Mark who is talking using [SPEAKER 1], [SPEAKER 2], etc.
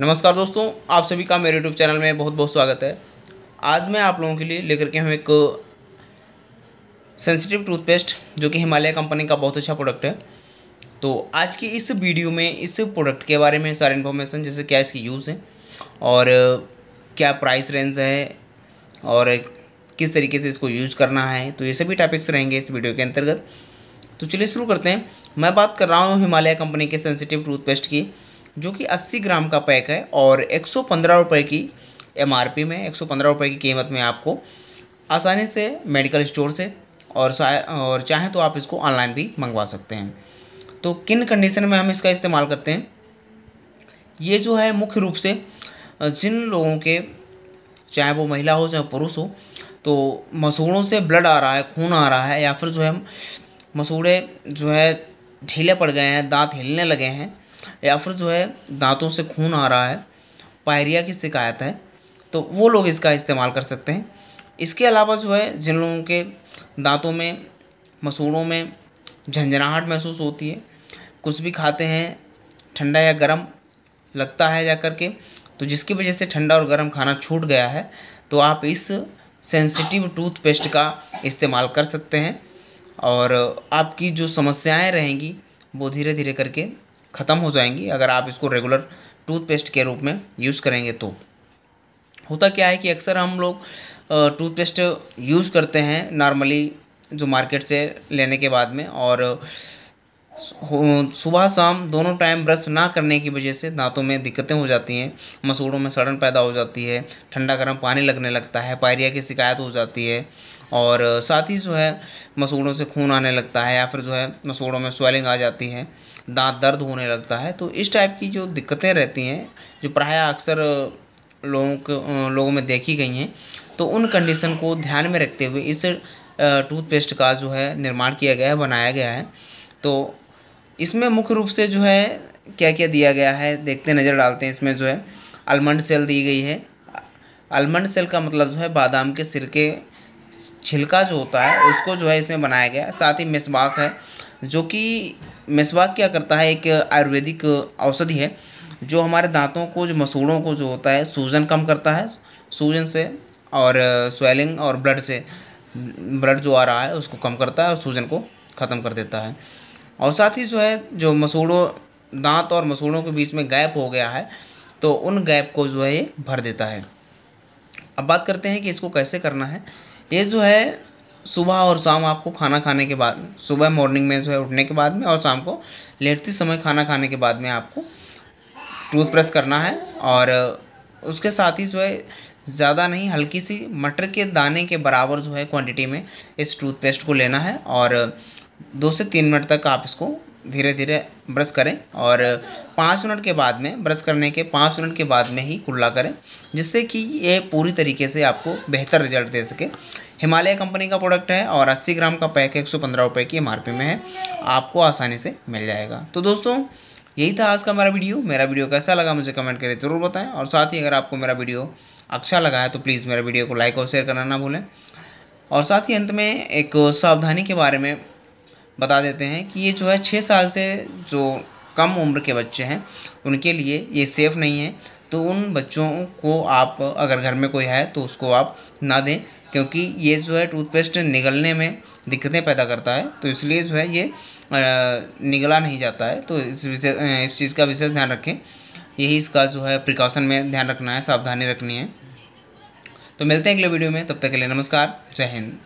[SPEAKER 1] नमस्कार दोस्तों आप सभी का मेरे यूट्यूब चैनल में बहुत बहुत स्वागत है आज मैं आप लोगों के लिए लेकर के हम एक सेंसिटिव टूथपेस्ट जो कि हिमालय कंपनी का बहुत अच्छा प्रोडक्ट है तो आज की इस वीडियो में इस प्रोडक्ट के बारे में सारे इन्फॉर्मेशन जैसे क्या इसकी यूज़ है और क्या प्राइस रेंज है और किस तरीके से इसको यूज करना है तो ये सभी टॉपिक्स रहेंगे इस वीडियो के अंतर्गत तो चलिए शुरू करते हैं मैं बात कर रहा हूँ हिमालय कंपनी के सेंसिटिव टूथपेस्ट की जो कि 80 ग्राम का पैक है और एक सौ की एम में एक सौ की कीमत में आपको आसानी से मेडिकल स्टोर से और और चाहें तो आप इसको ऑनलाइन भी मंगवा सकते हैं तो किन कंडीशन में हम इसका इस्तेमाल करते हैं ये जो है मुख्य रूप से जिन लोगों के चाहे वो महिला हो चाहे पुरुष हो तो मसूड़ों से ब्लड आ रहा है खून आ रहा है या फिर जो है मसूड़े जो है ढीले पड़ गए हैं दांत हिलने लगे हैं या फिर जो है दांतों से खून आ रहा है पायरिया की शिकायत है तो वो लोग इसका इस्तेमाल कर सकते हैं इसके अलावा जो है जिन लोगों के दांतों में मसूड़ों में झंझनाहट महसूस होती है कुछ भी खाते हैं ठंडा या गर्म लगता है जा करके के तो जिसकी वजह से ठंडा और गर्म खाना छूट गया है तो आप इस सेंसिटिव टूथपेस्ट का इस्तेमाल कर सकते हैं और आपकी जो समस्याएं रहेंगी वो धीरे धीरे करके ख़त्म हो जाएंगी अगर आप इसको रेगुलर टूथपेस्ट के रूप में यूज़ करेंगे तो होता क्या है कि अक्सर हम लोग टूथपेस्ट यूज़ करते हैं नॉर्मली जो मार्केट से लेने के बाद में और सुबह शाम दोनों टाइम ब्रश ना करने की वजह से दांतों में दिक्कतें हो जाती हैं मसूड़ों में सड़न पैदा हो जाती है ठंडा गर्म पानी लगने लगता है पायरिया की शिकायत हो जाती है और साथ ही जो है मसूड़ों से खून आने लगता है या फिर जो है मसूड़ों में स्वेलिंग आ जाती है दांत दर्द होने लगता है तो इस टाइप की जो दिक्कतें रहती हैं जो प्राय अक्सर लोगों को लोगों में देखी गई हैं तो उन कंडीशन को ध्यान में रखते हुए इस टूथपेस्ट का जो है निर्माण किया गया है बनाया गया है तो इसमें मुख्य रूप से जो है क्या क्या दिया गया है देखते नज़र डालते हैं इसमें जो है आलमंड सेल दी गई है आलमंड सेल का मतलब जो है बादाम के सिर के छिलका जो होता है उसको जो है इसमें बनाया गया साथ ही मिसबाक है जो कि मिसबाक क्या करता है एक आयुर्वेदिक औषधि है जो हमारे दांतों को जो मसूड़ों को जो होता है सूजन कम करता है सूजन से और स्वेलिंग और ब्लड से ब्लड जो आ रहा है उसको कम करता है और सूजन को ख़त्म कर देता है और साथ ही जो है जो मसूड़ों दांत और मसूड़ों के बीच में गैप हो गया है तो उन गैप को जो है ये भर देता है अब बात करते हैं कि इसको कैसे करना है ये जो है सुबह और शाम आपको खाना खाने के बाद सुबह मॉर्निंग में जो है उठने के बाद में और शाम को लेटते समय खाना खाने के बाद में आपको टूथब्रश करना है और उसके साथ ही जो है ज़्यादा नहीं हल्की सी मटर के दाने के बराबर जो है क्वांटिटी में इस टूथपेस्ट को लेना है और दो से तीन मिनट तक आप इसको धीरे धीरे ब्रश करें और पाँच मिनट के बाद में ब्रश करने के पाँच मिनट के बाद में ही कुल्ला करें जिससे कि ये पूरी तरीके से आपको बेहतर रिजल्ट दे सके हिमालय कंपनी का प्रोडक्ट है और 80 ग्राम का पैक एक सौ की एम में है आपको आसानी से मिल जाएगा तो दोस्तों यही था आज का मेरा वीडियो मेरा वीडियो कैसा लगा मुझे कमेंट करके ज़रूर बताएं और साथ ही अगर आपको मेरा वीडियो अच्छा लगा है तो प्लीज़ मेरे वीडियो को लाइक और शेयर करना ना भूलें और साथ ही अंत में एक सावधानी के बारे में बता देते हैं कि ये जो है छः साल से जो कम उम्र के बच्चे हैं उनके लिए ये सेफ़ नहीं है तो उन बच्चों को आप अगर घर में कोई है तो उसको आप ना दें क्योंकि ये जो है टूथपेस्ट निगलने में दिक्कतें पैदा करता है तो इसलिए जो है ये निगला नहीं जाता है तो इस विशेष इस चीज़ का विशेष ध्यान रखें यही इसका जो है प्रिकॉशन में ध्यान रखना है सावधानी रखनी है तो मिलते हैं अगले वीडियो में तब तक के लिए नमस्कार जय हिंद